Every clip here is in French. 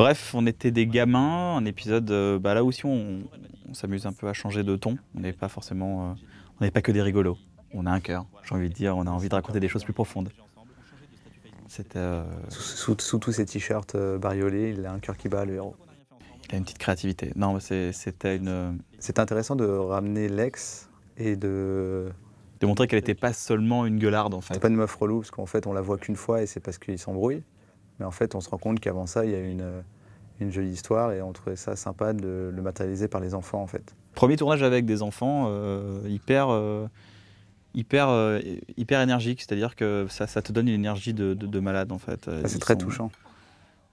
Bref, on était des gamins, un épisode euh, bah, là aussi on, on s'amuse un peu à changer de ton. On n'est pas forcément, euh, on n'est pas que des rigolos. On a un cœur, j'ai envie de dire, on a envie de raconter des choses plus profondes. C'était euh, Sous, tous ces t-shirts bariolés, il a un cœur qui bat, le héros. Il a une petite créativité. Non, c'était une. C'est intéressant de ramener l'ex et de de montrer qu'elle n'était pas seulement une gueularde en fait. C'est pas une meuf relou parce qu'en fait on la voit qu'une fois et c'est parce qu'ils s'embrouillent. Mais en fait, on se rend compte qu'avant ça, il y a une, euh, une jolie histoire et on trouvait ça sympa de le matérialiser par les enfants en fait. Premier tournage avec des enfants, euh, hyper, euh, hyper, hyper énergique, c'est-à-dire que ça, ça, te donne une énergie de, malade en fait. Ah, c'est très touchant.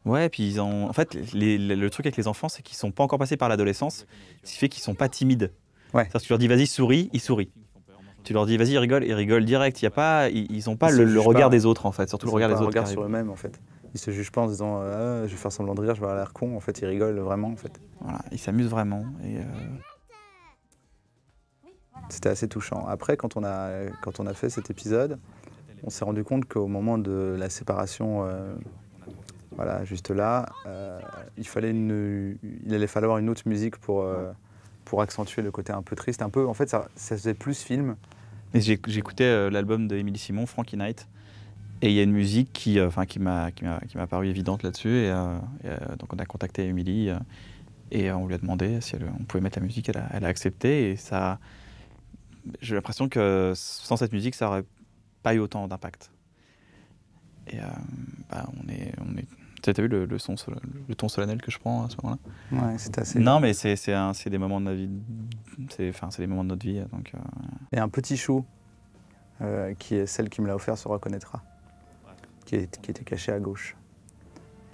Ouais, puis ils ont... en fait, le truc avec les enfants, c'est qu'ils sont pas encore passés par l'adolescence, ce qui fait qu'ils sont pas timides. Ouais. tu leur dis vas-y souris, ils sourient. Tu leur dis vas-y rigole, ils rigolent direct. Il y a pas, ils, n'ont ont pas le, regard des autres en fait, surtout le regard des autres. Regard sur eux-mêmes en fait ne se juge pas en disant euh, ah, je vais faire semblant de rire, je vais avoir l'air con. En fait, il rigole vraiment. En fait. Voilà, vraiment. Et, euh, C'était assez touchant. Après, quand on a, quand on a fait cet épisode, on s'est rendu compte qu'au moment de la séparation, euh, voilà, juste là, il, fallait une, il allait falloir une autre musique pour, pour accentuer le côté un peu triste. Un peu, en fait, ça, faisait plus film. J'écoutais l'album de Simon, Frankie Knight, et il y a une musique qui, euh, enfin, qui m'a paru évidente là-dessus. Et, euh, euh, donc on a contacté Émilie et on lui a demandé si on pouvait mettre la musique. Elle a, accepté et ça. J'ai l'impression que sans cette musique, ça aurait pas eu autant d'impact. Et bah, on est, on est. T'as vu le, son, le, ton solennel que je prends à ce moment-là Ouais, c'est assez. Non, mais c'est des moments de ma vie. C'est enfin, des moments de notre vie, donc. Et un petit chou qui est celle qui me l'a offert se reconnaîtra qui, était caché à gauche.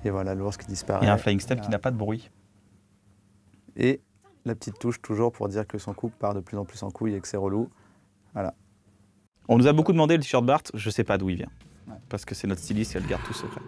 Et voilà, l'ours qui disparaît. Et un flying step qui n'a pas de bruit. Et la petite touche toujours pour dire que son coup part de plus en plus en couille et que c'est relou. Voilà. On nous a beaucoup demandé le t-shirt Bart, je sais pas d'où il vient. Parce que c'est notre styliste et elle le garde tout secret.